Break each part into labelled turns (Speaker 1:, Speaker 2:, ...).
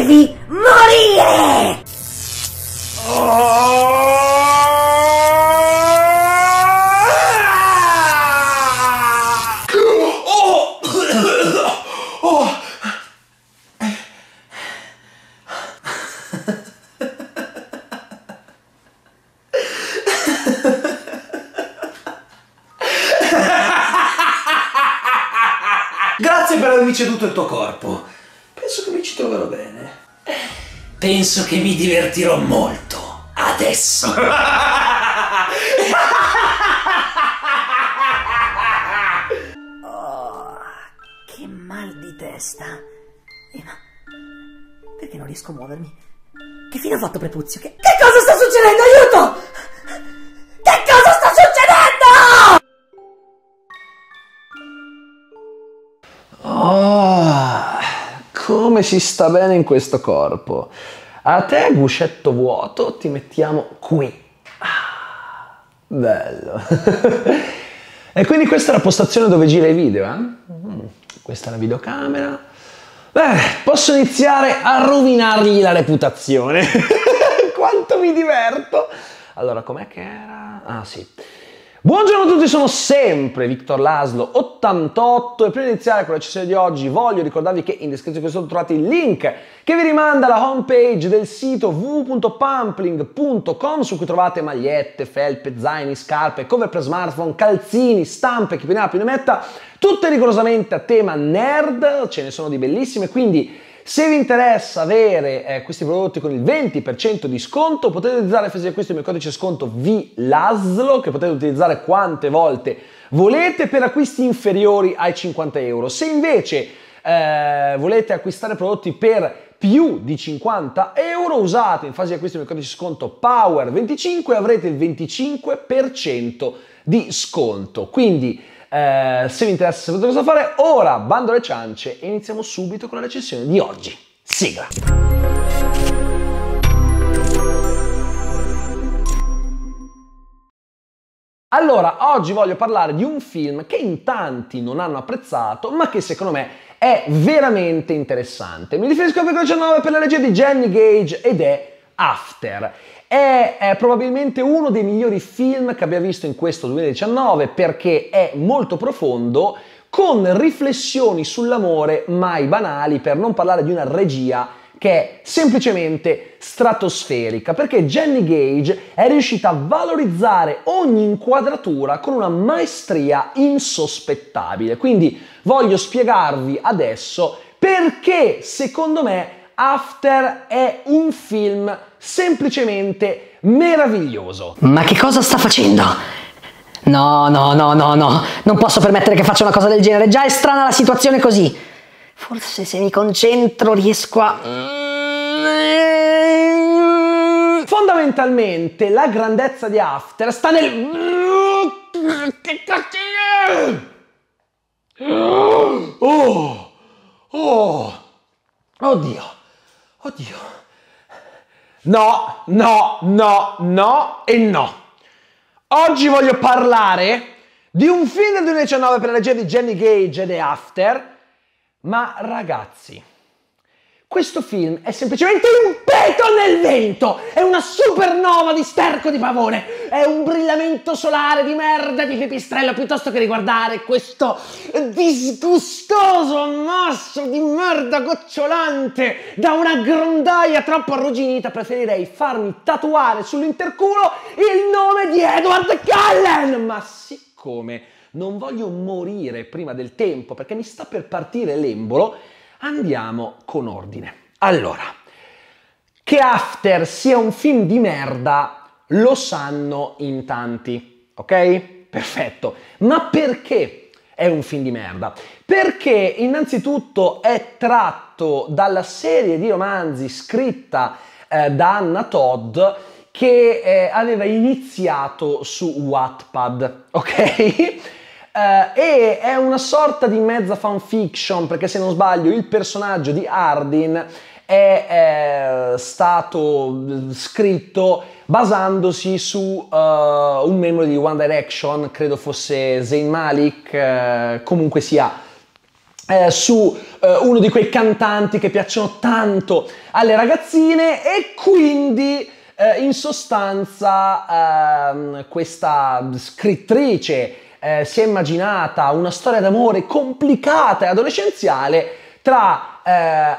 Speaker 1: devi morire! Grazie per avermi ceduto il tuo corpo. Penso che mi ci troverò bene. Penso che mi divertirò molto. Adesso. oh, che mal di testa. Eh, ma perché non riesco a muovermi? Che fine ha fatto Prepuzio? Che, che cosa sta succedendo? Aiuto! come si sta bene in questo corpo. A te, guscetto vuoto, ti mettiamo qui. Ah, bello. e quindi questa è la postazione dove gira i video. Eh? Mm-hmm. Questa è la videocamera. Beh, posso iniziare a rovinargli la reputazione. Quanto mi diverto. Allora, com'è che era? Ah, sì. Buongiorno a tutti, sono sempre Victor Laslo 88 e prima di iniziare con la sessione di oggi voglio ricordarvi che in descrizione qui sotto trovate il link che vi rimanda alla homepage del sito www.pumpling.com su cui trovate magliette, felpe, zaini, scarpe, cover per smartphone, calzini, stampe, chi più ne ha più ne metta, tutte rigorosamente a tema nerd, ce ne sono di bellissime, quindi se vi interessa avere eh, questi prodotti con il 20% di sconto, potete utilizzare FSI acquisto il mio codice sconto VLASLO, che potete utilizzare quante volte volete per acquisti inferiori ai 50 euro. Se invece eh, volete acquistare prodotti per più di 50 euro usate in fase di acquisto del codice sconto POWER25 avrete il 25% di sconto quindi eh, se vi interessa sapete cosa fare, ora bando alle ciance e iniziamo subito con la recensione di oggi. Sigla! Allora, oggi voglio parlare di un film che in tanti non hanno apprezzato, ma che secondo me è veramente interessante. Mi riferisco a 19 per la regia di Jenny Gage ed è After. È, è, probabilmente uno dei migliori film che abbia visto in questo 2019 perché è molto profondo, con riflessioni sull'amore mai banali, per non parlare di una regia che è semplicemente stratosferica, perché Jenny Gage è riuscita a valorizzare ogni inquadratura con una maestria insospettabile. Quindi voglio spiegarvi adesso perché secondo me After è un film semplicemente meraviglioso. Ma che cosa sta facendo? No, no, no, no, no, non posso permettere che faccia una cosa del genere, già è strana la situazione così. Forse se mi concentro riesco a... Fondamentalmente la grandezza di After sta nel... Oh! Oh! Oddio! Oddio! No, no, no, no e no. Oggi voglio parlare di un film del 2019 per la regia di Jenny Gage ed After, ma ragazzi, questo film è semplicemente un peto nel vento! È una supernova di sterco di pavone! È un brillamento solare di merda di pipistrello piuttosto che riguardare questo disgustoso ammasso di merda gocciolante da una grondaia troppo arrugginita. Preferirei farmi tatuare sull'interculo il nome di Edward Cullen! Ma siccome non voglio morire prima del tempo perché mi sta per partire l'embolo, Andiamo con ordine. Allora, che After sia un film di merda lo sanno in tanti, ok? Perfetto. Ma perché è un film di merda? Perché innanzitutto è tratto dalla serie di romanzi scritta eh, da Anna Todd che eh, aveva iniziato su Wattpad, ok? Uh, e è una sorta di mezza fanfiction, perché se non sbaglio il personaggio di Ardin è, è stato eh, scritto basandosi su uh, un membro di One Direction, credo fosse Zayn Malik, uh, comunque sia. Eh, su eh, uno di quei cantanti che piacciono tanto alle ragazzine e quindi in sostanza ehm, questa scrittrice eh, si è immaginata una storia d'amore complicata e adolescenziale tra eh,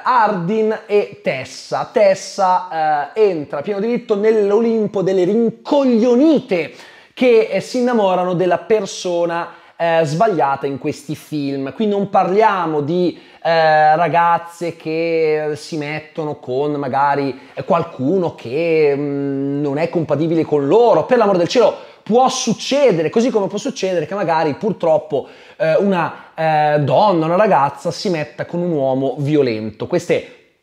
Speaker 1: Ardin e Tessa. Tessa eh, entra a pieno diritto nell'Olimpo delle rincoglionite che eh, si innamorano della persona eh, sbagliata in questi film. Qui non parliamo di eh, ragazze che si mettono con magari qualcuno che mh, mm, non è compatibile con loro, per l'amor del cielo può succedere, così come può succedere che magari purtroppo eh, una eh, donna, una ragazza si metta con un uomo violento. Queste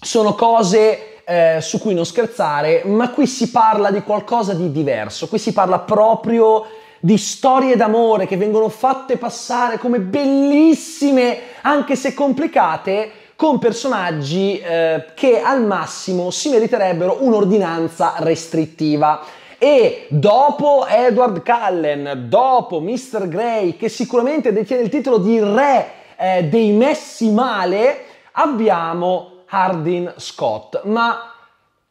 Speaker 1: sono cose eh, su cui non scherzare, ma qui si parla di qualcosa di diverso, qui si parla proprio di storie d'amore che vengono fatte passare come bellissime, anche se complicate, con personaggi eh, che al massimo si meriterebbero un'ordinanza restrittiva e dopo Edward Cullen, dopo Mr. Grey, che sicuramente detiene il titolo di re eh, dei messi male, abbiamo Hardin Scott. Ma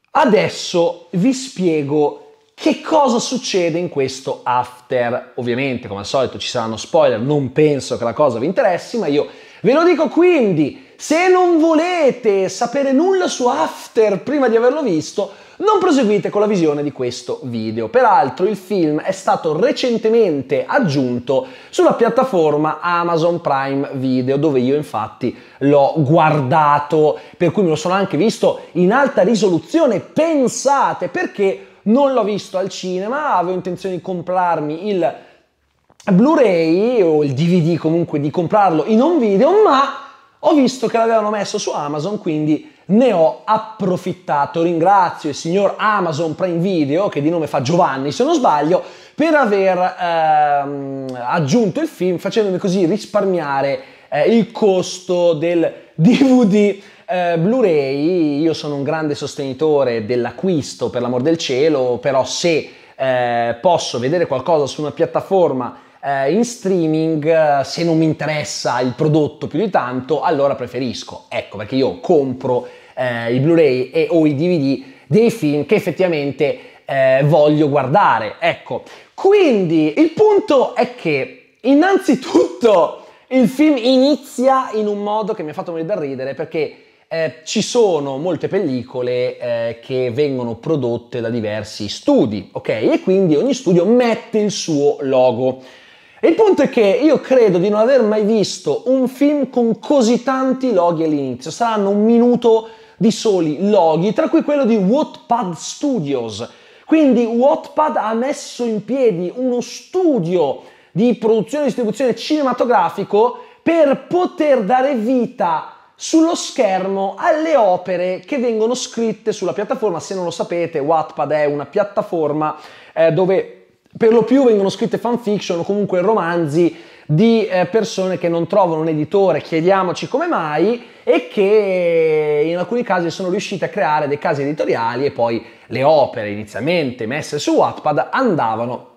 Speaker 1: adesso vi spiego che cosa succede in questo after? Ovviamente, come al solito, ci saranno spoiler, non penso che la cosa vi interessi, ma io ve lo dico quindi, se non volete sapere nulla su after prima di averlo visto, non proseguite con la visione di questo video. Peraltro il film è stato recentemente aggiunto sulla piattaforma Amazon Prime Video, dove io infatti l'ho guardato, per cui me lo sono anche visto in alta risoluzione. Pensate perché non l'ho visto al cinema, avevo intenzione di comprarmi il Blu-ray o il DVD comunque di comprarlo in un video, ma ho visto che l'avevano messo su Amazon, quindi ne ho approfittato. Ringrazio il signor Amazon Prime Video, che di nome fa Giovanni se non sbaglio, per aver ehm, aggiunto il film facendomi così risparmiare eh, il costo del DVD. Eh, Blu-ray, io sono un grande sostenitore dell'acquisto, per l'amor del cielo, però se eh, posso vedere qualcosa su una piattaforma eh, in streaming, se non mi interessa il prodotto più di tanto, allora preferisco. Ecco perché io compro eh, i Blu-ray e, o i DVD dei film che effettivamente eh, voglio guardare. Ecco, quindi il punto è che innanzitutto il film inizia in un modo che mi ha fatto venire da ridere perché eh, ci sono molte pellicole eh, che vengono prodotte da diversi studi, ok? E quindi ogni studio mette il suo logo. il punto è che io credo di non aver mai visto un film con così tanti loghi all'inizio, saranno un minuto di soli loghi, tra cui quello di Wattpad Studios. Quindi Wattpad ha messo in piedi uno studio di produzione e distribuzione cinematografico per poter dare vita sullo schermo alle opere che vengono scritte sulla piattaforma. Se non lo sapete, Wattpad è una piattaforma eh, dove per lo più vengono scritte fanfiction o comunque romanzi di eh, persone che non trovano un editore, chiediamoci come mai, e che in alcuni casi sono riuscite a creare dei casi editoriali e poi le opere inizialmente messe su Wattpad andavano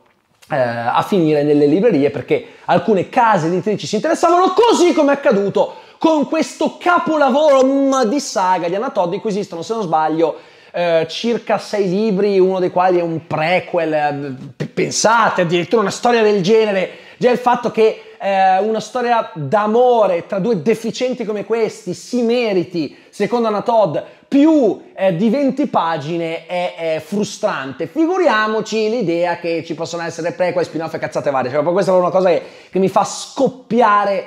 Speaker 1: eh, a finire nelle librerie perché alcune case editrici si interessavano così come è accaduto con questo capolavoro di saga di Anatod di cui esistono se non sbaglio eh, circa sei libri uno dei quali è un prequel eh, pensate addirittura una storia del genere Già il fatto che eh, una storia d'amore tra due deficienti come questi si meriti, secondo Anna Todd, più eh, di 20 pagine è, è, frustrante. Figuriamoci l'idea che ci possono essere prequel, spin-off e cazzate varie. Cioè, questa è una cosa che, che mi fa scoppiare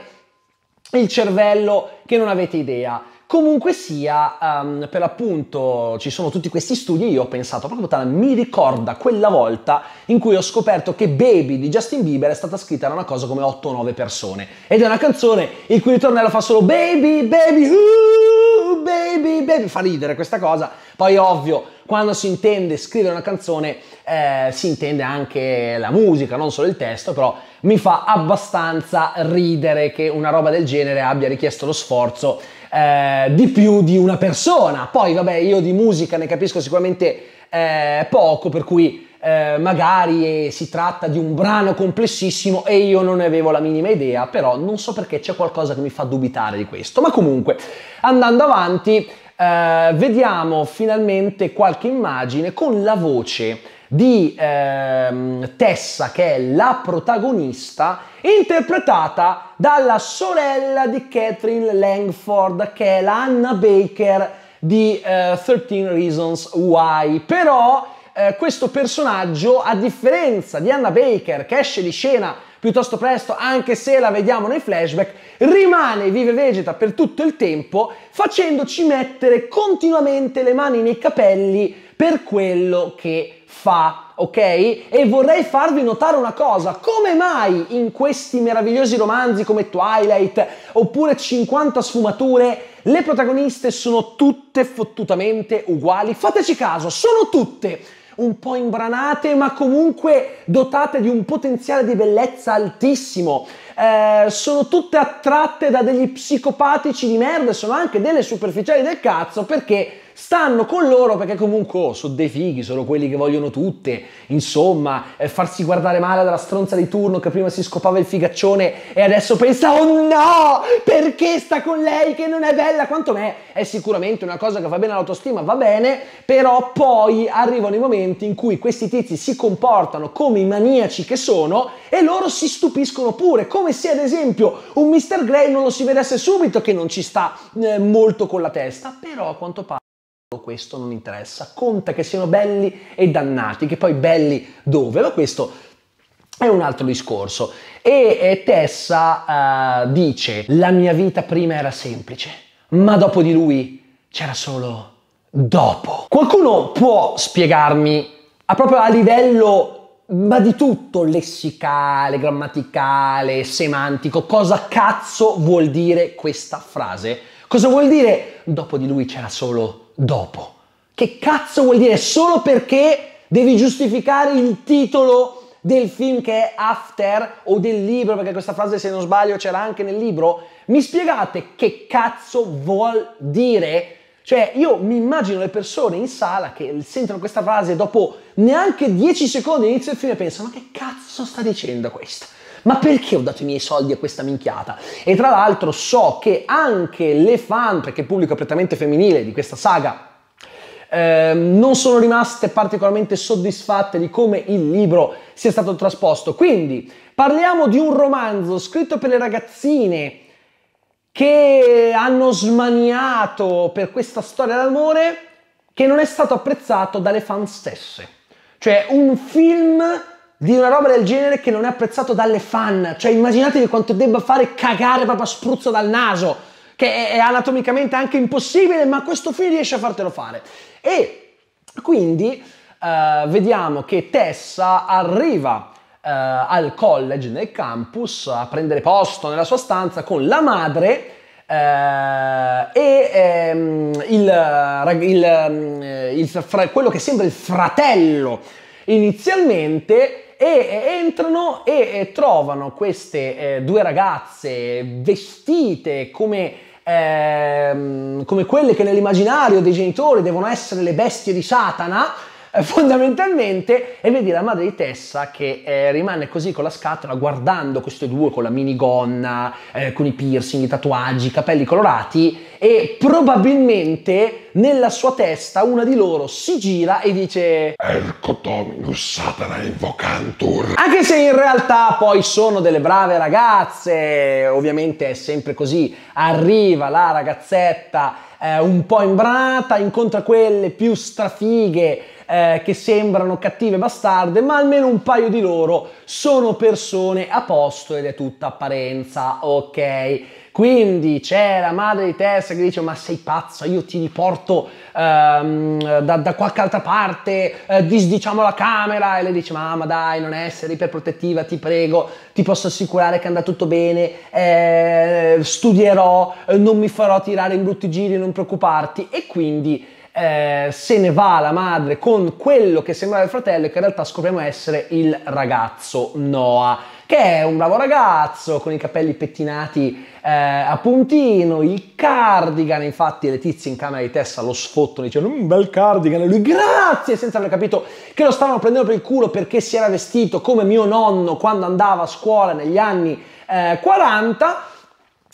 Speaker 1: il cervello che non avete idea. Comunque sia, um, per l'appunto ci sono tutti questi studi e io ho pensato proprio tale, mi ricorda quella volta in cui ho scoperto che Baby di Justin Bieber è stata scritta da una cosa come 8 o 9 persone. Ed è una canzone il cui ritornello fa solo Baby, Baby, uh, Baby, Baby. Fa ridere questa cosa. Poi ovvio, quando si intende scrivere una canzone eh, si intende anche la musica, non solo il testo, però mi fa abbastanza ridere che una roba del genere abbia richiesto lo sforzo eh, di più di una persona. Poi, vabbè, io di musica ne capisco sicuramente eh, poco, per cui eh, magari si tratta di un brano complessissimo e io non ne avevo la minima idea, però non so perché c'è qualcosa che mi fa dubitare di questo. Ma comunque, andando avanti, eh, vediamo finalmente qualche immagine con la voce di ehm, Tessa, che è la protagonista, interpretata dalla sorella di Catherine Langford, che è la Anna Baker di eh, 13 Reasons Why. Però eh, questo personaggio, a differenza di Anna Baker, che esce di scena piuttosto presto, anche se la vediamo nei flashback, rimane vive vegeta per tutto il tempo, facendoci mettere continuamente le mani nei capelli per quello che fa, ok? E vorrei farvi notare una cosa, come mai in questi meravigliosi romanzi come Twilight oppure 50 sfumature le protagoniste sono tutte fottutamente uguali? Fateci caso, sono tutte un po' imbranate, ma comunque dotate di un potenziale di bellezza altissimo. Eh, sono tutte attratte da degli psicopatici di merda, sono anche delle superficiali del cazzo perché stanno con loro perché comunque oh, sono dei fighi, sono quelli che vogliono tutte, insomma, eh, farsi guardare male dalla stronza di turno che prima si scopava il figaccione e adesso pensa, oh no, perché sta con lei che non è bella quanto me? È sicuramente una cosa che fa bene all'autostima, va bene, però poi arrivano i momenti in cui questi tizi si comportano come i maniaci che sono e loro si stupiscono pure, come se ad esempio un Mr. Grey non lo si vedesse subito che non ci sta eh, molto con la testa, però a quanto pare questo non interessa, conta che siano belli e dannati, che poi belli dove, ma questo è un altro discorso. E, e Tessa uh, dice, la mia vita prima era semplice, ma dopo di lui c'era solo dopo. Qualcuno può spiegarmi, a proprio a livello ma di tutto lessicale, grammaticale, semantico, cosa cazzo vuol dire questa frase? Cosa vuol dire dopo di lui c'era solo dopo? dopo. Che cazzo vuol dire? Solo perché devi giustificare il titolo del film che è After o del libro, perché questa frase se non sbaglio c'era anche nel libro, mi spiegate che cazzo vuol dire? Cioè io mi immagino le persone in sala che sentono questa frase dopo neanche 10 secondi inizio il film e pensano ma che cazzo sta dicendo questo? ma perché ho dato i miei soldi a questa minchiata? E tra l'altro so che anche le fan, perché il pubblico prettamente femminile di questa saga, eh, non sono rimaste particolarmente soddisfatte di come il libro sia stato trasposto. Quindi parliamo di un romanzo scritto per le ragazzine che hanno smaniato per questa storia d'amore che non è stato apprezzato dalle fan stesse. Cioè un film di una roba del genere che non è apprezzato dalle fan. Cioè immaginatevi quanto debba fare cagare proprio a spruzzo dal naso, che è anatomicamente anche impossibile, ma questo film riesce a fartelo fare. E quindi uh, vediamo che Tessa arriva uh, al college, nel campus, a prendere posto nella sua stanza con la madre. Uh, e um, il, il, mm, il, fra, quello che sembra il fratello inizialmente e entrano e trovano queste eh, due ragazze vestite come, ehm, come quelle che nell'immaginario dei genitori devono essere le bestie di Satana eh, fondamentalmente e vedi la madre di Tessa che eh, rimane così con la scatola guardando queste due con la minigonna, eh, con i piercing, i tatuaggi, i capelli colorati e probabilmente nella sua testa una di loro si gira e dice Erco Dominus Satana Invocantur anche se in realtà poi sono delle brave ragazze ovviamente è sempre così arriva la ragazzetta eh, un po' imbranata incontra quelle più strafighe eh, che sembrano cattive bastarde, ma almeno un paio di loro sono persone a posto ed è tutta apparenza, ok? Quindi c'è la madre di Tessa che dice ma sei pazza, io ti riporto ehm, da, da, qualche altra parte, eh, disdiciamo la camera e lei dice ma, ma dai non essere iperprotettiva, ti prego, ti posso assicurare che andrà tutto bene, eh, studierò, eh, non mi farò tirare in brutti giri, non preoccuparti e quindi eh, se ne va la madre con quello che sembrava il fratello e che in realtà scopriamo essere il ragazzo Noah, che è un bravo ragazzo con i capelli pettinati eh, a puntino, il cardigan, infatti le tizie in camera di Tessa lo sfottono dicendo un bel cardigan e lui grazie senza aver capito che lo stavano prendendo per il culo perché si era vestito come mio nonno quando andava a scuola negli anni eh, 40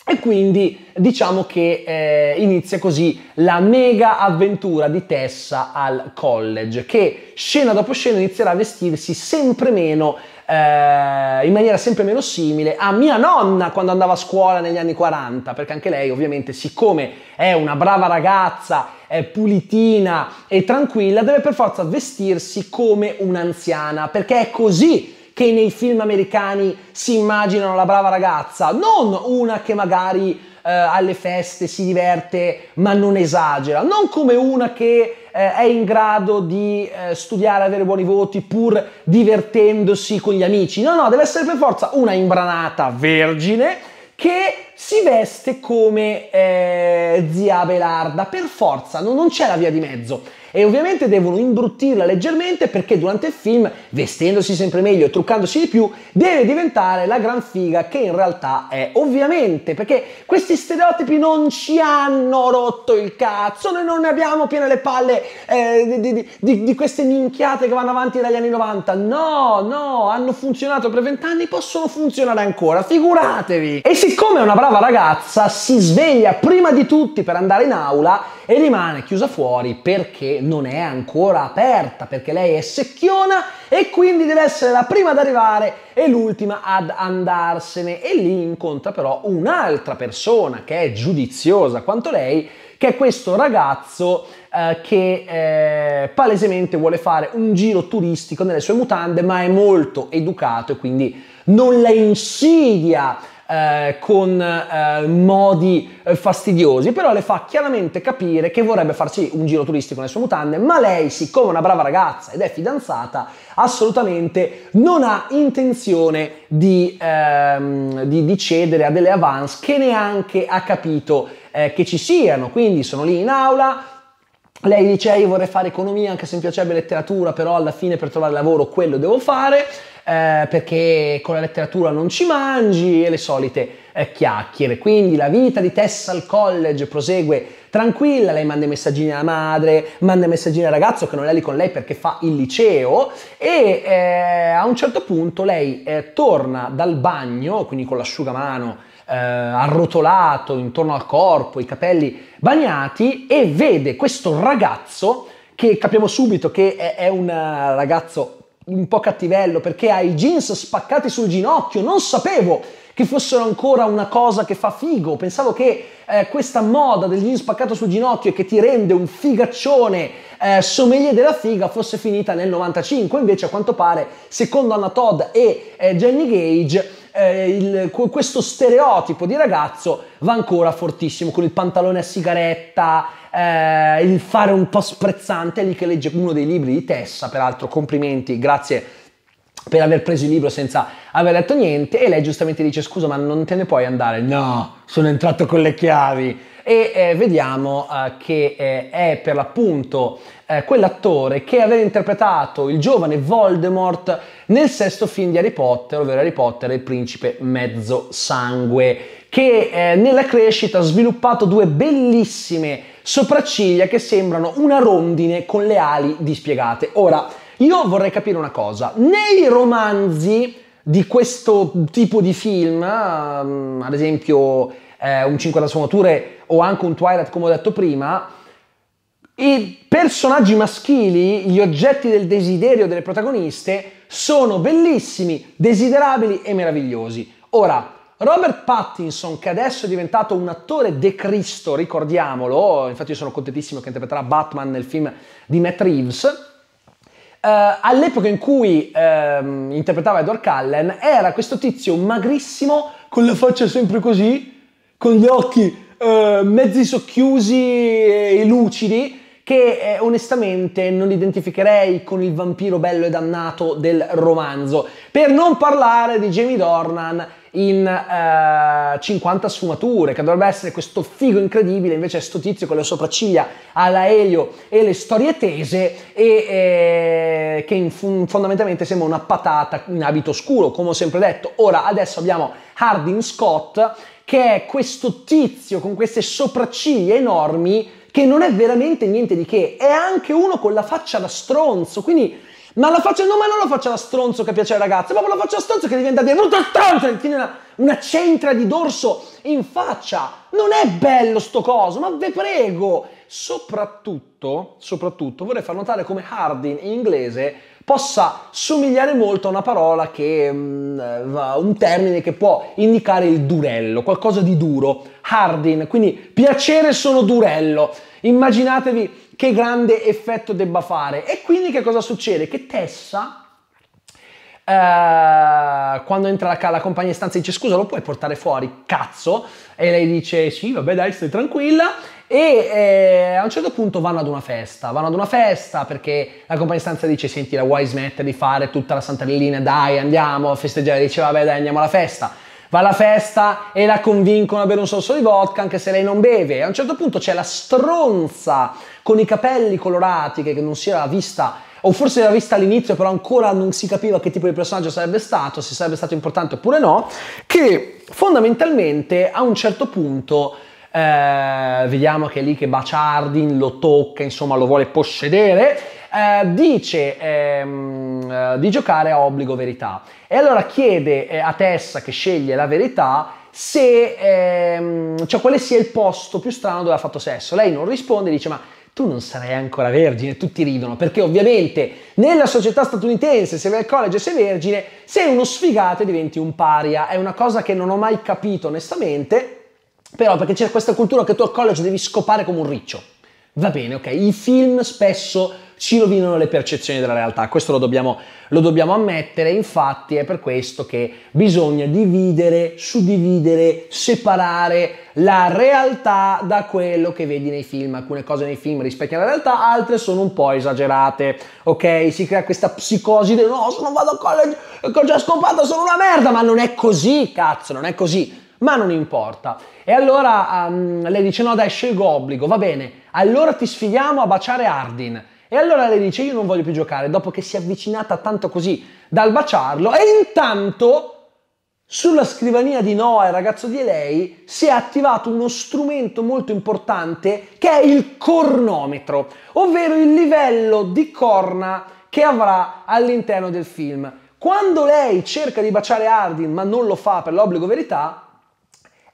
Speaker 1: e quindi diciamo che eh, inizia così la mega avventura di Tessa al college, che scena dopo scena inizierà a vestirsi sempre meno, eh, in maniera sempre meno simile a mia nonna quando andava a scuola negli anni 40, perché anche lei ovviamente, siccome è una brava ragazza, è pulitina e tranquilla, deve per forza vestirsi come un'anziana, perché è così che nei film americani si immaginano la brava ragazza, non una che magari eh, alle feste si diverte ma non esagera, non come una che eh, è in grado di eh, studiare, avere buoni voti pur divertendosi con gli amici. No, no, deve essere per forza una imbranata vergine che si veste come eh, zia Belarda, per forza, no, non c'è la via di mezzo e ovviamente devono imbruttirla leggermente perché durante il film, vestendosi sempre meglio e truccandosi di più, deve diventare la gran figa che in realtà è. Ovviamente, perché questi stereotipi non ci hanno rotto il cazzo, noi non ne abbiamo piene le palle eh, di, di, di, di, queste minchiate che vanno avanti dagli anni 90. No, no, hanno funzionato per vent'anni, possono funzionare ancora, figuratevi. E siccome è una brava ragazza, si sveglia prima di tutti per andare in aula e rimane chiusa fuori perché non è ancora aperta perché lei è secchiona e quindi deve essere la prima ad arrivare e l'ultima ad andarsene e lì incontra però un'altra persona che è giudiziosa quanto lei che è questo ragazzo eh, che eh, palesemente vuole fare un giro turistico nelle sue mutande ma è molto educato e quindi non la insidia eh, con eh, modi eh, fastidiosi, però le fa chiaramente capire che vorrebbe farsi un giro turistico nelle sue mutande, ma lei, siccome è una brava ragazza ed è fidanzata, assolutamente non ha intenzione di, ehm, di, di cedere a delle avance che neanche ha capito eh, che ci siano, quindi sono lì in aula, lei dice, io vorrei fare economia, anche se mi piacerebbe letteratura, però alla fine per trovare lavoro quello devo fare, eh, perché con la letteratura non ci mangi e le solite eh, chiacchiere. Quindi la vita di Tessa al college prosegue tranquilla, lei manda i messaggini alla madre, manda i messaggini al ragazzo che non è lì con lei perché fa il liceo e eh, a un certo punto lei eh, torna dal bagno, quindi con l'asciugamano, eh, arrotolato intorno al corpo, i capelli bagnati e vede questo ragazzo che capiamo subito che è, è un eh, ragazzo un po' cattivello perché ha i jeans spaccati sul ginocchio, non sapevo che fossero ancora una cosa che fa figo. Pensavo che eh, questa moda del jeans spaccato sul ginocchio e che ti rende un figaccione eh, sommelier della figa fosse finita nel 95. Invece, a quanto pare, secondo Anna Todd e eh, Jenny Gage, eh, il, questo stereotipo di ragazzo va ancora fortissimo con il pantalone a sigaretta, eh, il fare un po' sprezzante, lì che legge uno dei libri di Tessa, peraltro complimenti, grazie per aver preso il libro senza aver letto niente e lei giustamente dice scusa ma non te ne puoi andare, no, sono entrato con le chiavi e eh, vediamo eh, che eh, è per l'appunto eh, quell'attore che aveva interpretato il giovane Voldemort nel sesto film di Harry Potter, ovvero Harry Potter e il principe mezzo sangue, che eh, nella crescita ha sviluppato due bellissime sopracciglia che sembrano una rondine con le ali dispiegate. Ora, io vorrei capire una cosa, nei romanzi di questo tipo di film, ehm, ad esempio eh, un da sfumature o anche un Twilight come ho detto prima, i personaggi maschili, gli oggetti del desiderio delle protagoniste, sono bellissimi, desiderabili e meravigliosi. Ora, Robert Pattinson, che adesso è diventato un attore de Cristo, ricordiamolo, infatti io sono contentissimo che interpreterà Batman nel film di Matt Reeves, Uh, all'epoca in cui uh, interpretava Edward Cullen era questo tizio magrissimo con la faccia sempre così, con gli occhi eh, mezzi socchiusi e lucidi che eh, onestamente non identificherei con il vampiro bello e dannato del romanzo. Per non parlare di Jamie Dornan in eh, 50 sfumature, che dovrebbe essere questo figo incredibile, invece è sto tizio con le sopracciglia alla Elio e le storie tese e eh, che fun- fondamentalmente sembra una patata in abito scuro, come ho sempre detto. Ora, adesso abbiamo Hardin Scott che è questo tizio con queste sopracciglia enormi che non è veramente niente di che, è anche uno con la faccia da stronzo, quindi ma la faccia, no, ma non la faccia da stronzo che piace ai ragazzi, ma la faccia da stronzo che diventa diventa stronzo, e tiene una, una, centra di dorso in faccia. Non è bello sto coso, ma ve prego. Soprattutto, soprattutto vorrei far notare come Hardin in inglese possa somigliare molto a una parola che mm, un termine che può indicare il durello, qualcosa di duro, hardin, quindi piacere sono durello. Immaginatevi che grande effetto debba fare. E quindi che cosa succede? Che Tessa Uh, quando entra la, la, compagna in stanza dice scusa lo puoi portare fuori cazzo e lei dice sì vabbè dai stai tranquilla e eh, a un certo punto vanno ad una festa, vanno ad una festa perché la compagna stanza dice senti la vuoi smettere di fare tutta la Sant'Arellina, dai andiamo a festeggiare, dice vabbè dai andiamo alla festa va alla festa e la convincono a bere un sorso di vodka anche se lei non beve. A un certo punto c'è la stronza con i capelli colorati che non si era vista o forse era vista all'inizio però ancora non si capiva che tipo di personaggio sarebbe stato, se sarebbe stato importante oppure no, che fondamentalmente a un certo punto eh, vediamo che è lì che Baciardin lo tocca, insomma lo vuole possedere, eh, dice ehm, eh, di giocare a obbligo verità. E allora chiede eh, a Tessa che sceglie la verità se, ehm, cioè quale sia il posto più strano dove ha fatto sesso. Lei non risponde, dice ma tu non sarai ancora vergine, tutti ridono, perché ovviamente nella società statunitense se vai al college e sei vergine, sei uno sfigato e diventi un paria, è una cosa che non ho mai capito onestamente, però perché c'è questa cultura che tu al college devi scopare come un riccio. Va bene, ok? I film spesso ci rovinano le percezioni della realtà, questo lo dobbiamo, lo dobbiamo ammettere, infatti è per questo che bisogna dividere, suddividere, separare la realtà da quello che vedi nei film. Alcune cose nei film rispecchiano la realtà, altre sono un po' esagerate, ok? Si crea questa psicosi del no, se non vado a college, ho già scompato, sono una merda, ma non è così, cazzo, non è così ma non importa. E allora um, lei dice no dai scelgo obbligo, va bene, allora ti sfidiamo a baciare Ardin. E allora lei dice io non voglio più giocare, dopo che si è avvicinata tanto così dal baciarlo, e intanto sulla scrivania di Noah, il ragazzo di lei, si è attivato uno strumento molto importante che è il cornometro, ovvero il livello di corna che avrà all'interno del film. Quando lei cerca di baciare Ardin ma non lo fa per l'obbligo verità,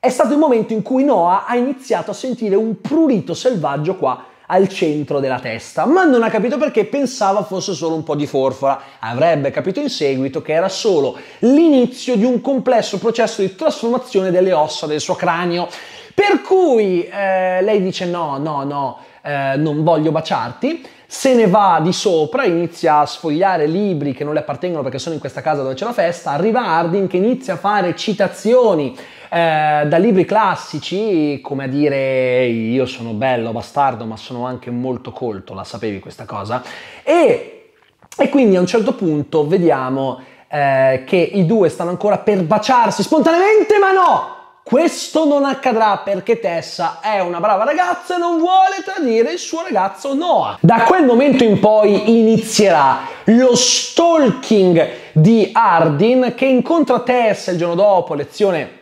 Speaker 1: è stato il momento in cui Noah ha iniziato a sentire un prurito selvaggio qua al centro della testa, ma non ha capito perché pensava fosse solo un po' di forfora. Avrebbe capito in seguito che era solo l'inizio di un complesso processo di trasformazione delle ossa del suo cranio. Per cui eh, lei dice no, no, no, eh, non voglio baciarti, se ne va di sopra, inizia a sfogliare libri che non le appartengono perché sono in questa casa dove c'è la festa, arriva Ardin che inizia a fare citazioni eh, da libri classici, come a dire io sono bello, bastardo, ma sono anche molto colto, la sapevi questa cosa? E, e quindi a un certo punto vediamo eh, che i due stanno ancora per baciarsi spontaneamente, ma no! Questo non accadrà perché Tessa è una brava ragazza e non vuole tradire il suo ragazzo Noah. Da quel momento in poi inizierà lo stalking di Ardin che incontra Tessa il giorno dopo, lezione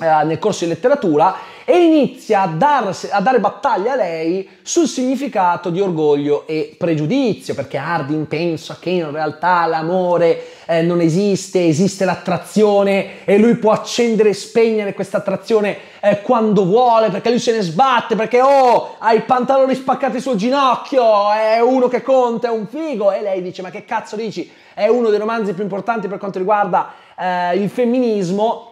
Speaker 1: eh, nel corso di letteratura e inizia a, dar, a, dare battaglia a lei sul significato di orgoglio e pregiudizio, perché Hardin pensa che in realtà l'amore eh, non esiste, esiste l'attrazione e lui può accendere e spegnere questa attrazione eh, quando vuole, perché lui se ne sbatte, perché oh, ha i pantaloni spaccati sul ginocchio, è uno che conta, è un figo, e lei dice ma che cazzo dici, è uno dei romanzi più importanti per quanto riguarda eh, il femminismo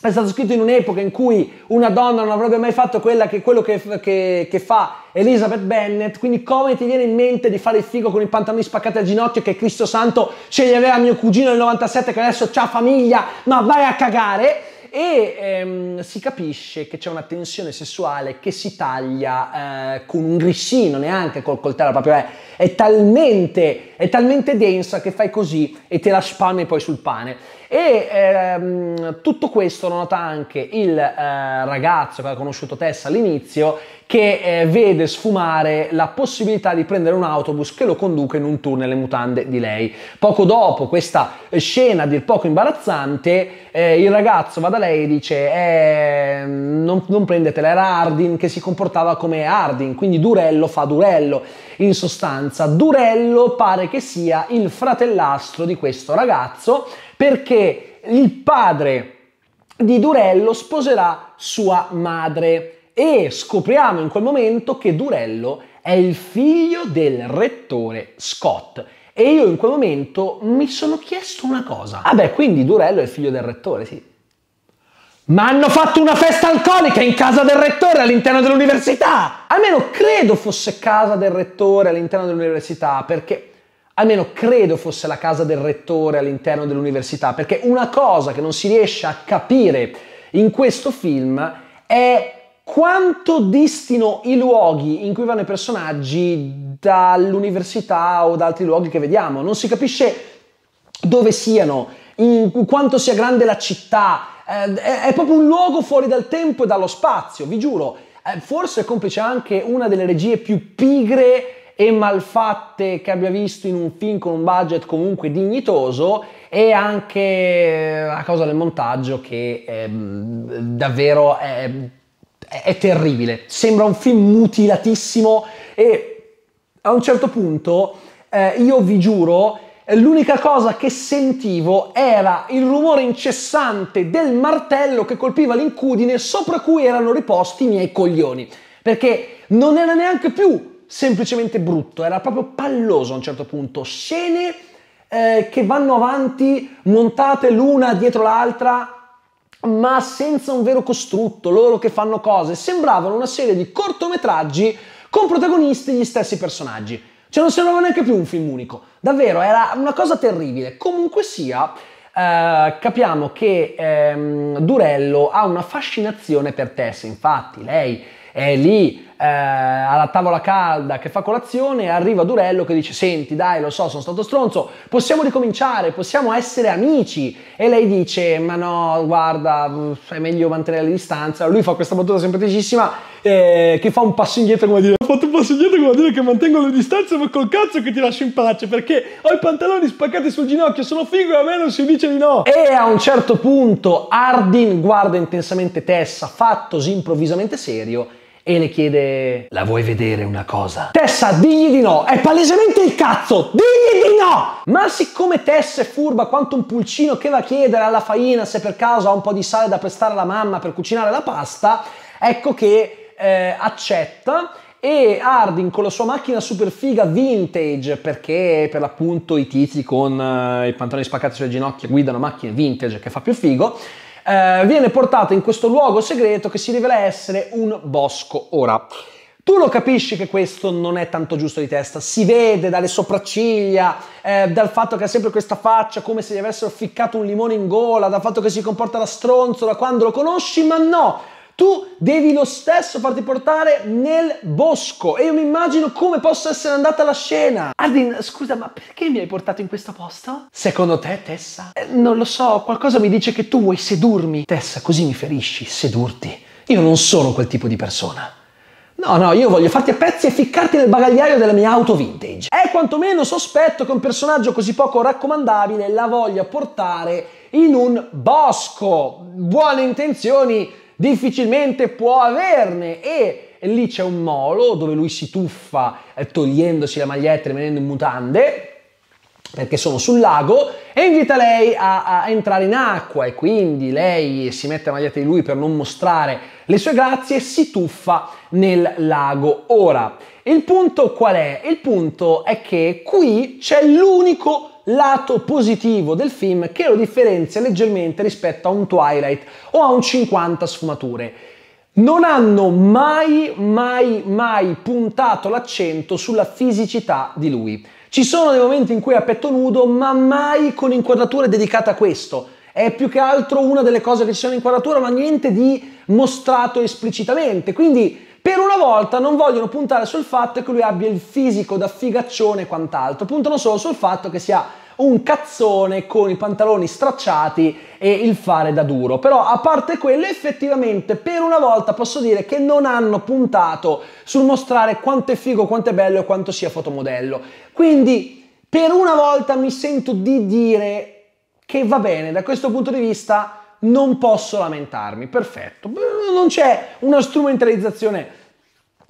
Speaker 1: è stato scritto in un'epoca in cui una donna non avrebbe mai fatto che, quello che, che, che, fa Elizabeth Bennet. quindi come ti viene in mente di fare il figo con i pantaloni spaccati al ginocchio che Cristo Santo sceglieva mio cugino nel 97 che adesso ha famiglia, ma vai a cagare? E ehm, si capisce che c'è una tensione sessuale che si taglia eh, con un grissino, neanche col coltello, proprio è, è, talmente, è talmente densa che fai così e te la spalmi poi sul pane. E ehm, tutto questo lo nota anche il eh, ragazzo che ha conosciuto Tessa all'inizio che eh, vede sfumare la possibilità di prendere un autobus che lo conduca in un tour nelle mutande di lei. Poco dopo questa scena a dir poco imbarazzante, eh, il ragazzo va da lei e dice eh, non, non prendetela, era Hardin che si comportava come Hardin, quindi Durello fa Durello in sostanza, Durello pare che sia il fratellastro di questo ragazzo perché il padre di Durello sposerà sua madre e scopriamo in quel momento che Durello è il figlio del rettore Scott. E io in quel momento mi sono chiesto una cosa. Ah beh, quindi Durello è il figlio del rettore, sì. Ma hanno fatto una festa alcolica in casa del rettore all'interno dell'università! Almeno credo fosse casa del rettore all'interno dell'università, perché... Almeno credo fosse la casa del rettore all'interno dell'università, perché una cosa che non si riesce a capire in questo film è quanto distino i luoghi in cui vanno i personaggi dall'università o da altri luoghi che vediamo. Non si capisce dove siano, in quanto sia grande la città, eh, è, è proprio un luogo fuori dal tempo e dallo spazio, vi giuro. Eh, forse è complice anche una delle regie più pigre e malfatte che abbia visto in un film con un budget comunque dignitoso e anche eh, a causa del montaggio che ehm, è, davvero è, è, terribile. Sembra un film mutilatissimo e a un certo punto eh, io vi giuro l'unica cosa che sentivo era il rumore incessante del martello che colpiva l'incudine sopra cui erano riposti i miei coglioni. Perché non era neanche più semplicemente brutto, era proprio palloso a un certo punto. Scene eh, che vanno avanti montate l'una dietro l'altra ma senza un vero costrutto, loro che fanno cose, sembravano una serie di cortometraggi con protagonisti gli stessi personaggi. Cioè non sembrava neanche più un film unico. Davvero, era una cosa terribile. Comunque sia, eh, capiamo che ehm, Durello ha una fascinazione per Tessa, infatti lei è lì eh, alla tavola calda che fa colazione e arriva Durello che dice senti dai lo so sono stato stronzo, possiamo ricominciare, possiamo essere amici e lei dice ma no guarda mm, è meglio mantenere la distanza, lui fa questa battuta semplicissima eh, che fa un passo indietro come dire ho fatto un passo indietro come dire che mantengo le distanze ma col cazzo che ti lascio in pace perché ho i pantaloni spaccati sul ginocchio, sono figo e a me non si dice di no. E a un certo punto Ardin guarda intensamente Tessa, fattosi improvvisamente serio e le chiede la vuoi vedere una cosa? Tessa, digli di no, è palesemente il cazzo, digli di no! Ma siccome Tessa è furba quanto un pulcino che va a chiedere alla faina se per caso ha un po' di sale da prestare alla mamma per cucinare la pasta, ecco che eh, accetta e Hardin con la sua macchina super figa vintage perché per l'appunto i tizi con uh, i pantaloni spaccati sulle ginocchia guidano macchine vintage che fa più figo eh, viene portato in questo luogo segreto che si rivela essere un bosco. Ora, tu lo capisci che questo non è tanto giusto di testa, si vede dalle sopracciglia, eh, dal fatto che ha sempre questa faccia come se gli avessero ficcato un limone in gola, dal fatto che si comporta da stronzo da quando lo conosci, ma no, tu devi lo stesso farti portare nel bosco. E io mi immagino come possa essere andata la scena. Ardin, scusa, ma perché mi hai portato in questo posto? Secondo te, Tessa? Eh, non lo so, qualcosa mi dice che tu vuoi sedurmi. Tessa, così mi ferisci, sedurti. Io non sono quel tipo di persona. No, no, io voglio farti a pezzi e ficcarti nel bagagliaio della mia auto vintage. È quantomeno sospetto che un personaggio così poco raccomandabile la voglia portare in un bosco. Buone intenzioni difficilmente può averne e lì c'è un molo dove lui si tuffa eh, togliendosi la maglietta e rimanendo in mutande perché sono sul lago e invita lei a, a, entrare in acqua e quindi lei si mette la maglietta di lui per non mostrare le sue grazie e si tuffa nel lago. Ora, il punto qual è? Il punto è che qui c'è l'unico lato positivo del film che lo differenzia leggermente rispetto a un Twilight o a un 50 sfumature. Non hanno mai, mai, mai puntato l'accento sulla fisicità di lui. Ci sono dei momenti in cui è a petto nudo, ma mai con inquadrature dedicate a questo. È più che altro una delle cose che ci sono in inquadratura, ma niente di mostrato esplicitamente. Quindi per una volta non vogliono puntare sul fatto che lui abbia il fisico da figaccione e quant'altro, puntano solo sul fatto che sia un cazzone con i pantaloni stracciati e il fare da duro. Però a parte quello, effettivamente per una volta posso dire che non hanno puntato sul mostrare quanto è figo, quanto è bello e quanto sia fotomodello. Quindi per una volta mi sento di dire che va bene, da questo punto di vista non posso lamentarmi. Perfetto, non c'è una strumentalizzazione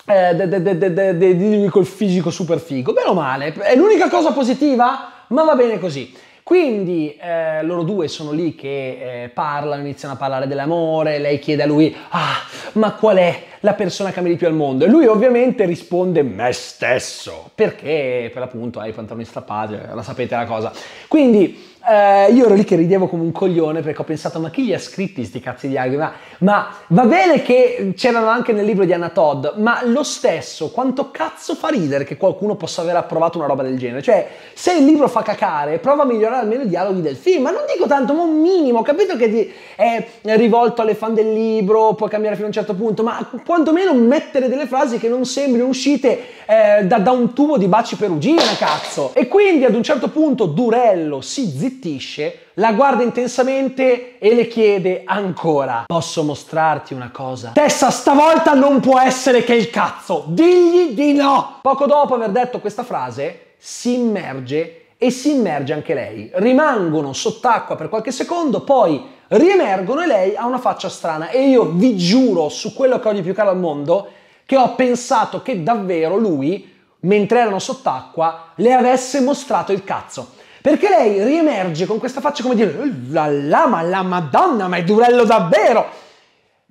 Speaker 1: eh, col fisico super figo. Bene o male, è l'unica cosa positiva, ma va bene così. Quindi eh, loro due sono lì che eh, parlano, iniziano a parlare dell'amore, lei chiede a lui, ah, ma qual è la persona che ami di più al mondo? E lui ovviamente risponde me stesso, perché per l'appunto hai i pantaloni strappati, eh, la sapete la cosa. Quindi eh, io ero lì che ridevo come un coglione perché ho pensato ma chi gli ha scritti sti cazzi di agri? Ma, ma va bene che c'erano anche nel libro di Anna Todd, ma lo stesso, quanto cazzo fa ridere che qualcuno possa aver approvato una roba del genere? Cioè, se il libro fa cacare, prova a migliorare almeno i dialoghi del film, ma non dico tanto, ma un minimo, capito che è rivolto alle fan del libro, puoi cambiare fino a un certo punto, ma quantomeno mettere delle frasi che non sembrino uscite eh, da, da, un tubo di baci perugina, cazzo. E quindi ad un certo punto Durello si zittisce, la guarda intensamente e le chiede ancora: Posso mostrarti una cosa? Tessa, stavolta non può essere che il cazzo, digli di no! Poco dopo aver detto questa frase, si immerge e si immerge anche lei. Rimangono sott'acqua per qualche secondo, poi riemergono e lei ha una faccia strana. E io vi giuro, su quello che ho di più caro al mondo, che ho pensato che davvero lui, mentre erano sott'acqua, le avesse mostrato il cazzo. Perché lei riemerge con questa faccia come dire, eh, la, lama, la madonna, ma è durello davvero!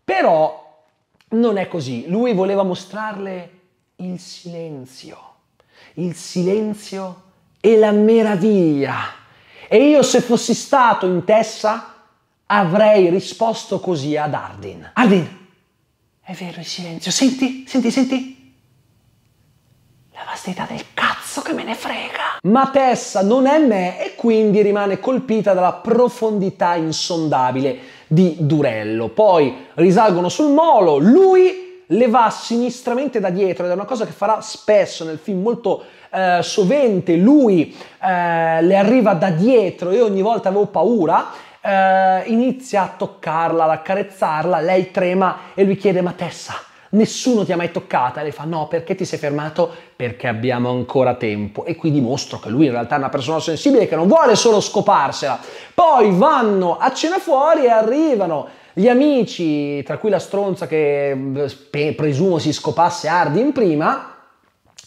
Speaker 1: Però non è così, lui voleva mostrarle il silenzio, il silenzio e la meraviglia. E io se fossi stato in testa avrei risposto così ad Ardin. Ardin, è vero il silenzio, senti, senti, senti. La vastità del cazzo che me ne frega. Ma Tessa non è me e quindi rimane colpita dalla profondità insondabile di Durello. Poi risalgono sul molo, lui le va sinistramente da dietro ed è una cosa che farà spesso nel film molto eh, sovente lui eh, le arriva da dietro e ogni volta avevo paura eh, inizia a toccarla, ad accarezzarla, lei trema e lui chiede ma Tessa, nessuno ti ha mai toccata? E lei fa no, perché ti sei fermato? Perché abbiamo ancora tempo e qui dimostro che lui in realtà è una persona sensibile che non vuole solo scoparsela. Poi vanno a cena fuori e arrivano gli amici, tra cui la stronza che eh, presumo si scopasse Hardin prima,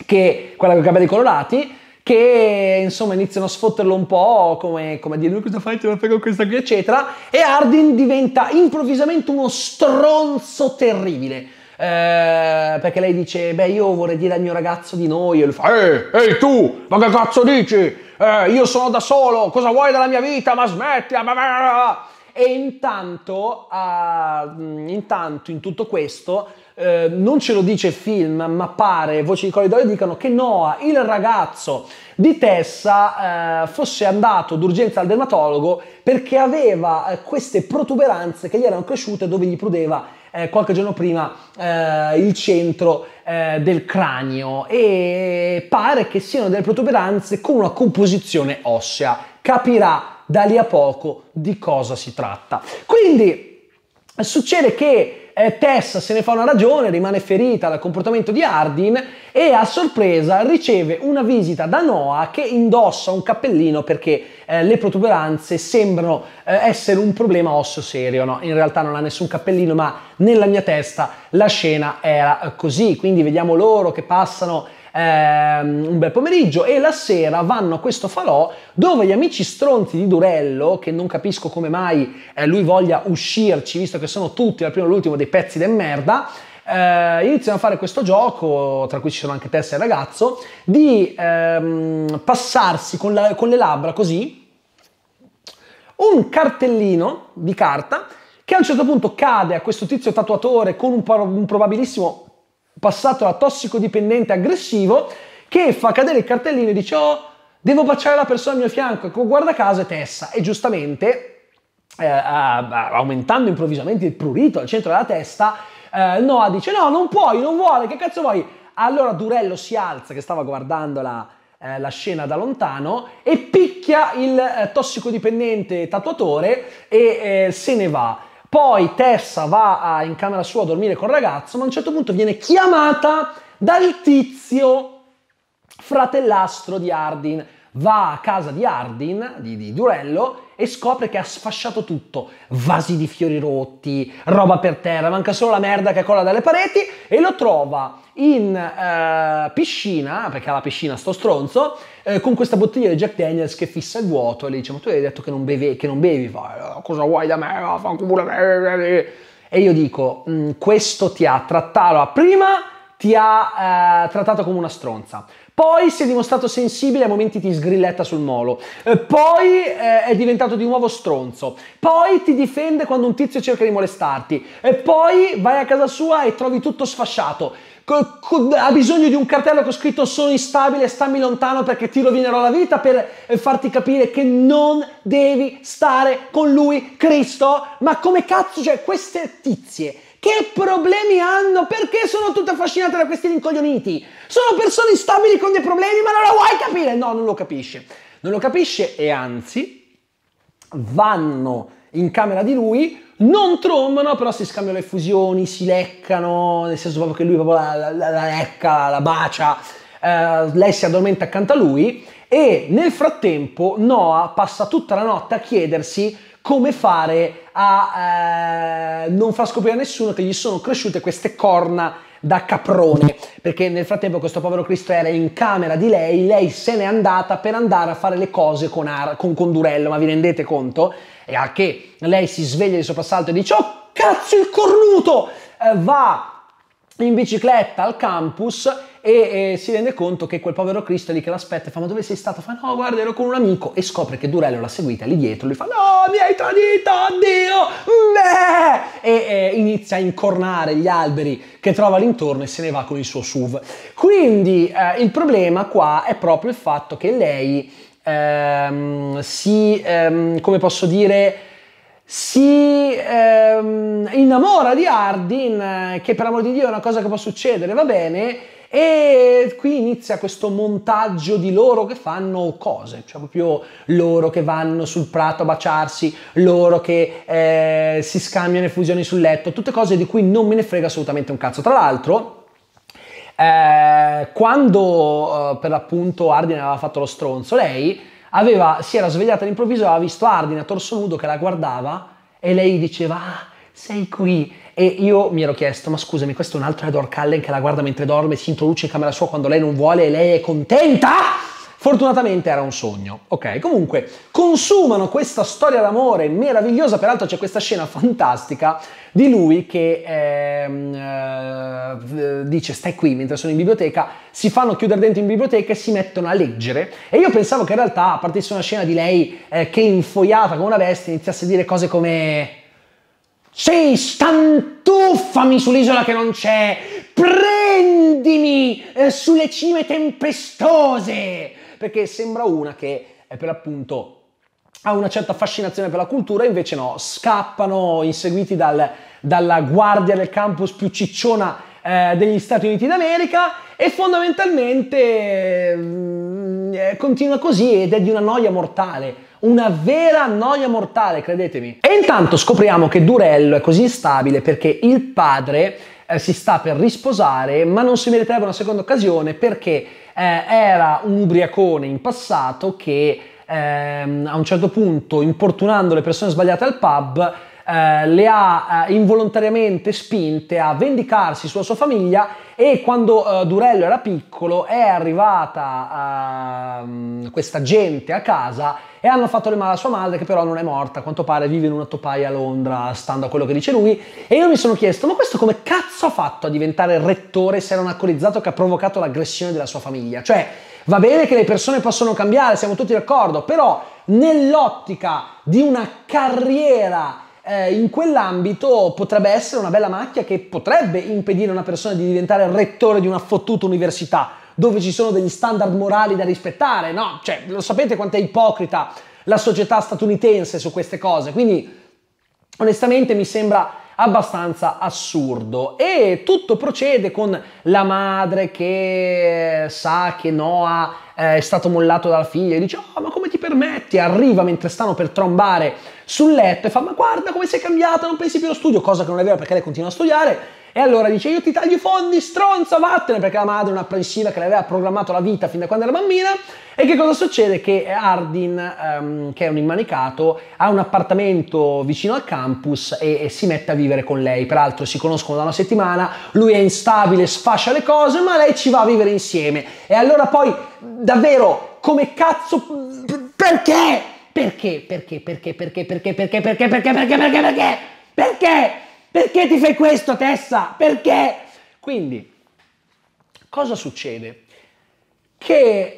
Speaker 1: che quella con i capelli colorati, che insomma iniziano a sfotterlo un po' come, come a dire cosa fai, te la fai con questa qui eccetera e Ardin diventa improvvisamente uno stronzo terribile. Eh, perché lei dice, beh io vorrei dire al mio ragazzo di noi e lui fa, ehi, ehi tu, ma che cazzo dici? Eh, io sono da solo, cosa vuoi dalla mia vita? Ma smetti! Ma... E intanto, uh, intanto in tutto questo, uh, non ce lo dice il film, ma pare, voci di corridoio dicano che Noah, il ragazzo di Tessa, uh, fosse andato d'urgenza al dermatologo perché aveva eh, queste protuberanze che gli erano cresciute dove gli prudeva eh, qualche giorno prima eh, il centro eh, del cranio e pare che siano delle protuberanze con una composizione ossea. Capirà da lì a poco di cosa si tratta. Quindi succede che eh, Tess se ne fa una ragione, rimane ferita dal comportamento di Hardin e a sorpresa riceve una visita da Noah che indossa un cappellino perché eh, le protuberanze sembrano eh, essere un problema osso serio, no? in realtà non ha nessun cappellino ma nella mia testa la scena era eh, così, quindi vediamo loro che passano ehm, un bel pomeriggio e la sera vanno a questo falò dove gli amici stronzi di Durello, che non capisco come mai eh, lui voglia uscirci, visto che sono tutti dal primo all'ultimo dei pezzi del merda, eh, iniziano a fare questo gioco, tra cui ci sono anche Tessa e il ragazzo, di ehm, passarsi con, la, con le labbra così un cartellino di carta che a un certo punto cade a questo tizio tatuatore con un, pro- un probabilissimo passato a tossicodipendente aggressivo che fa cadere il cartellino e dice oh, devo baciare la persona al mio fianco, ecco, guarda caso è Tessa, e giustamente eh, aumentando improvvisamente il prurito al centro della testa, eh, Noah dice no, non puoi, non vuole, che cazzo vuoi? Allora Durello si alza, che stava guardando la, eh, la scena da lontano, e picchia il eh, tossicodipendente tatuatore e eh, se ne va. Poi Tessa va a, in camera sua a dormire col ragazzo, ma a un certo punto viene chiamata dal tizio fratellastro di Ardin. Va a casa di Ardin, di, di Durello, e scopre che ha sfasciato tutto, vasi di fiori rotti, roba per terra, manca solo la merda che cola dalle pareti e lo trova in eh, piscina, perché ha la piscina sto stronzo, eh, con questa bottiglia di Jack Daniels che fissa il vuoto e gli dice ma tu hai detto che non bevi, che non bevi, Fa, eh, cosa vuoi da me, eh, eh, e io dico mm, questo ti ha trattato prima, ti ha eh, trattato come una stronza poi si è dimostrato sensibile a momenti di sgrilletta sul molo, eh, poi eh, è diventato di nuovo stronzo, poi ti difende quando un tizio cerca di molestarti e poi vai a casa sua e trovi tutto sfasciato. Co- co- ha bisogno di un cartello che ho scritto sono instabile, stammi lontano perché ti rovinerò la vita per eh, farti capire che non devi stare con lui, Cristo. Ma come cazzo, cioè queste tizie che problemi hanno? Perché sono tutta affascinata da questi rincoglioniti? Sono persone instabili con dei problemi, ma non lo vuoi capire? No, non lo capisce. Non lo capisce e anzi vanno in camera di lui, non trombano, però si scambiano le fusioni, si leccano, nel senso proprio che lui proprio la, la, la lecca, la bacia, eh, lei si addormenta accanto a lui e nel frattempo Noah passa tutta la notte a chiedersi come fare a eh, non far scoprire a nessuno che gli sono cresciute queste corna da caprone, perché nel frattempo questo povero Cristo era in camera di lei, lei se n'è andata per andare a fare le cose con, Ar- con Condurello, ma vi rendete conto? E a che lei si sveglia di soprassalto e dice, oh cazzo il cornuto! Eh, va in bicicletta al campus e, e si rende conto che quel povero Cristo è lì che l'aspetta e fa ma dove sei stato? Fa no guarda ero con un amico e scopre che Durello l'ha seguita lì dietro lui fa no mi hai tradito oddio oh, e, e inizia a incornare gli alberi che trova all'intorno e se ne va con il suo SUV quindi eh, il problema qua è proprio il fatto che lei ehm, si ehm, come posso dire si ehm, innamora di Ardin eh, che per amor di Dio è una cosa che può succedere, va bene, e qui inizia questo montaggio di loro che fanno cose, cioè proprio loro che vanno sul prato a baciarsi, loro che eh, si scambiano effusioni sul letto, tutte cose di cui non me ne frega assolutamente un cazzo. Tra l'altro, eh, quando eh, per l'appunto Ardin aveva fatto lo stronzo, lei aveva, si era svegliata all'improvviso, e aveva visto Ardin a torso nudo che la guardava e lei diceva ah, sei qui e io mi ero chiesto, ma scusami, questo è un altro Edward Cullen che la guarda mentre dorme, si introduce in camera sua quando lei non vuole e lei è contenta? Fortunatamente era un sogno. Ok, comunque, consumano questa storia d'amore meravigliosa, peraltro c'è questa scena fantastica di lui che eh, eh, dice stai qui mentre sono in biblioteca, si fanno chiudere dentro in biblioteca e si mettono a leggere e io pensavo che in realtà partisse una scena di lei eh, che infoiata come una veste iniziasse a dire cose come sì, stantuffami sull'isola che non c'è! Prendimi eh, sulle cime tempestose! Perché sembra una che è per l'appunto ha una certa fascinazione per la cultura, invece no, scappano inseguiti dal, dalla guardia del campus più cicciona eh, degli Stati Uniti d'America e fondamentalmente mm, eh, continua così ed è di una noia mortale una vera noia mortale, credetemi. E intanto scopriamo che Durello è così instabile perché il padre eh, si sta per risposare, ma non si meriterebbe una seconda occasione perché eh, era un ubriacone in passato che ehm, a un certo punto, importunando le persone sbagliate al pub, eh, le ha eh, involontariamente spinte a vendicarsi sulla sua famiglia e quando eh, Durello era piccolo è arrivata ehm, questa gente a casa e hanno fatto le male a sua madre che però non è morta, a quanto pare vive in una topaia a Londra, stando a quello che dice lui, e io mi sono chiesto ma questo come cazzo ha fatto a diventare rettore se era un alcolizzato che ha provocato l'aggressione della sua famiglia? Cioè, va bene che le persone possono cambiare, siamo tutti d'accordo, però nell'ottica di una carriera eh, in quell'ambito potrebbe essere una bella macchia che potrebbe impedire a una persona di diventare rettore di una fottuta università dove ci sono degli standard morali da rispettare, no? Cioè, lo sapete quanto è ipocrita la società statunitense su queste cose, quindi onestamente mi sembra abbastanza assurdo e tutto procede con la madre che sa che Noah eh, è stato mollato dalla figlia e dice oh ma come ti permetti? Arriva mentre stanno per trombare sul letto e fa ma guarda come sei cambiata, non pensi più allo studio, cosa che non è vera perché lei continua a studiare e allora dice io ti taglio i fondi, stronzo, vattene, perché la madre è una pensiva che le aveva programmato la vita fin da quando era bambina. E che cosa succede? Che Ardin, um, che è un immanicato, ha un appartamento vicino al campus e, e, si mette a vivere con lei. Peraltro si conoscono da una settimana, lui è instabile, sfascia le cose, ma lei ci va a vivere insieme. E allora poi, davvero, come cazzo... Perché? Perché? Perché? Perché? Perché? Perché? Perché? Perché? Perché? Perché? Perché? Perché? Perché? Perché ti fai questo, Tessa? Perché? Quindi, cosa succede? Che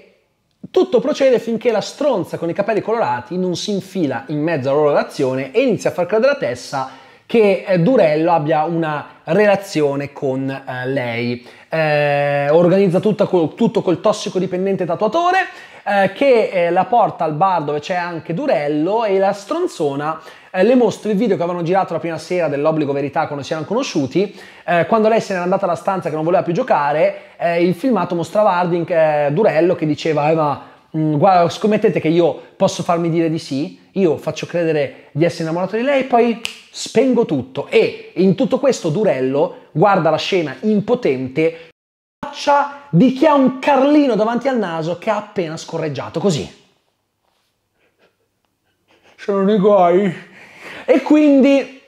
Speaker 1: tutto procede finché la stronza con i capelli colorati non si infila in mezzo alla loro relazione e inizia a far credere a Tessa che eh, Durello abbia una relazione con eh, lei. Eh, organizza tutto col, tutto col tossicodipendente tatuatore eh, che eh, la porta al bar dove c'è anche Durello e la stronzona eh, le mostro il video che avevano girato la prima sera dell'obbligo verità quando si erano conosciuti, eh, quando lei se n'era andata alla stanza che non voleva più giocare, eh, il filmato mostrava Harding eh, Durello che diceva, eh, ma mm, guarda, scommettete che io posso farmi dire di sì, io faccio credere di essere innamorato di lei, poi spengo tutto. E in tutto questo Durello guarda la scena impotente, faccia di chi ha un carlino davanti al naso che ha appena scorreggiato così. Sono nei guai. E quindi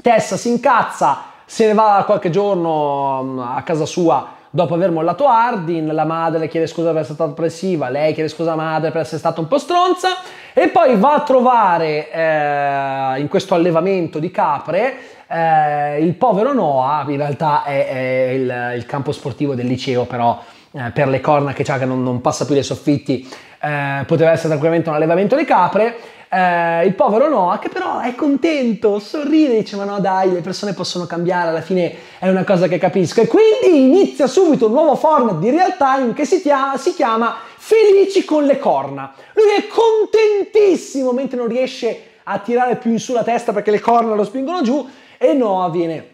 Speaker 1: Tessa si incazza, se ne va qualche giorno mm, a casa sua dopo aver mollato Ardin, la madre le chiede scusa per essere stata oppressiva, lei chiede scusa alla madre per essere stata un po' stronza e poi va a trovare eh, in questo allevamento di capre eh, il povero Noah, in realtà è, è il, il, campo sportivo del liceo però eh, per le corna che ha che non, non passa più dai soffitti eh, poteva essere tranquillamente un allevamento di capre. Eh, il povero Noah che però è contento, sorride, dice ma no dai, le persone possono cambiare, alla fine è una cosa che capisco. E quindi inizia subito un nuovo format di real time che si chiama, si chiama Felici con le corna. Lui è contentissimo mentre non riesce a tirare più in su la testa perché le corna lo spingono giù e Noah viene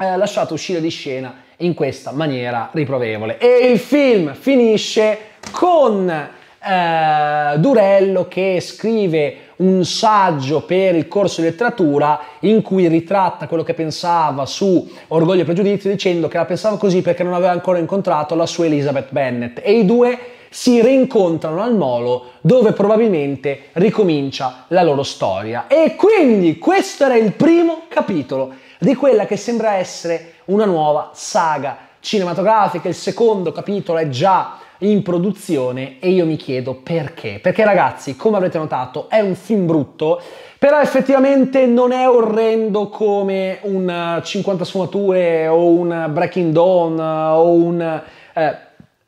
Speaker 1: eh, lasciato uscire di scena in questa maniera riprovevole. E il film finisce con eh, Durello che scrive un saggio per il corso di letteratura in cui ritratta quello che pensava su Orgoglio e Pregiudizio dicendo che la pensava così perché non aveva ancora incontrato la sua Elizabeth Bennet e i due si rincontrano al molo dove probabilmente ricomincia la loro storia. E quindi questo era il primo capitolo di quella che sembra essere una nuova saga cinematografica. Il secondo capitolo è già in produzione e io mi chiedo perché. Perché ragazzi, come avrete notato, è un film brutto, però effettivamente non è orrendo come un 50 eh, sfumature o un Breaking Dawn eh, o un eh,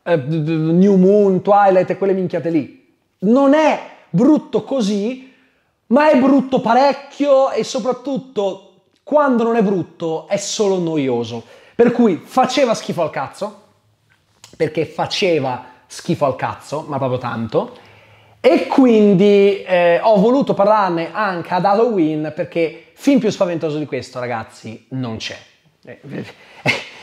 Speaker 1: eh, New Moon, Twilight e quelle minchiate lì. Non è brutto così, ma è brutto parecchio e soprattutto quando non è brutto è solo noioso. Per cui faceva schifo al cazzo, perché faceva schifo al cazzo, ma proprio tanto. E quindi eh, ho voluto parlarne anche ad Halloween perché film più spaventoso di questo, ragazzi, non c'è. Eh,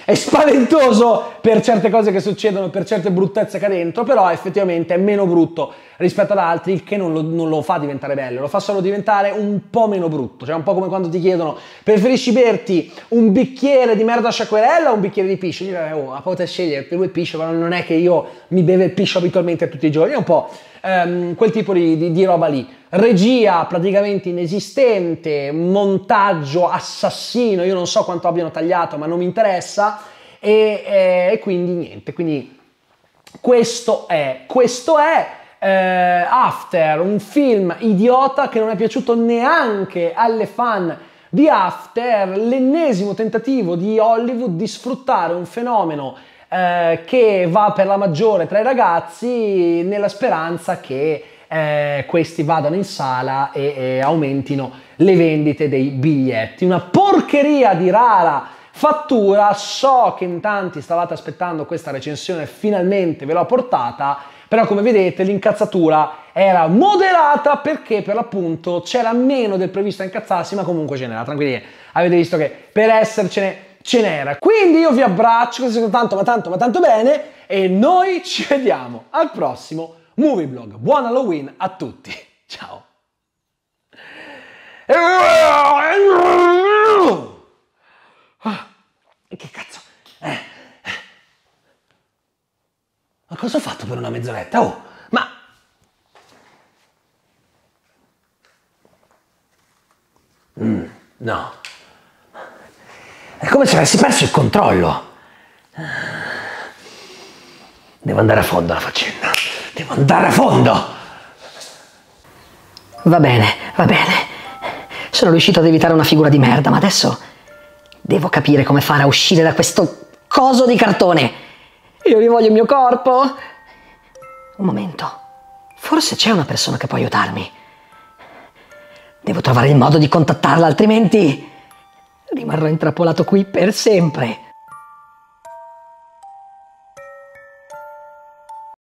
Speaker 1: è spaventoso per certe cose che succedono, per certe bruttezze che ha dentro, però effettivamente è meno brutto rispetto ad altri, il che non lo, non lo, fa diventare bello, lo fa solo diventare un po' meno brutto, cioè un po' come quando ti chiedono preferisci berti un bicchiere di merda sciacquerella o un bicchiere di piscio? Io direi, eh, oh, a poter scegliere, per lui piscio, ma non è che io mi bevo il piscio abitualmente tutti i giorni, è un po' ehm, quel tipo di, di, di roba lì. Regia praticamente inesistente, montaggio assassino, io non so quanto abbiano tagliato, ma non mi interessa. E, eh, e, quindi niente, quindi questo è, questo è eh, After, un film idiota che non è piaciuto neanche alle fan di After, l'ennesimo tentativo di Hollywood di sfruttare un fenomeno eh, che va per la maggiore tra i ragazzi nella speranza che eh, questi vadano in sala e, e aumentino le vendite dei biglietti. Una porcheria di rara fattura. So che in tanti stavate aspettando questa recensione, finalmente ve l'ho portata, però come vedete l'incazzatura era moderata perché per l'appunto c'era meno del previsto a incazzarsi, ma comunque ce n'era. Tranquilli, avete visto che per essercene ce n'era. Quindi io vi abbraccio, così tanto ma tanto ma tanto bene e noi ci vediamo al prossimo Movie Blog. Buon Halloween a tutti. Ciao. Ah, che cazzo? Eh. Ma cosa ho fatto per una mezz'oretta? Oh, ma... Mm, no. È come se avessi perso il controllo. Devo andare a fondo la faccenda. Devo andare a fondo. Va bene, va bene. Sono riuscito ad evitare una figura di merda, ma adesso devo capire come fare a uscire da questo coso di cartone. Io rivoglio il mio corpo. Un momento. Forse c'è una persona che può aiutarmi. Devo trovare il modo di contattarla, altrimenti rimarrò intrappolato qui per sempre.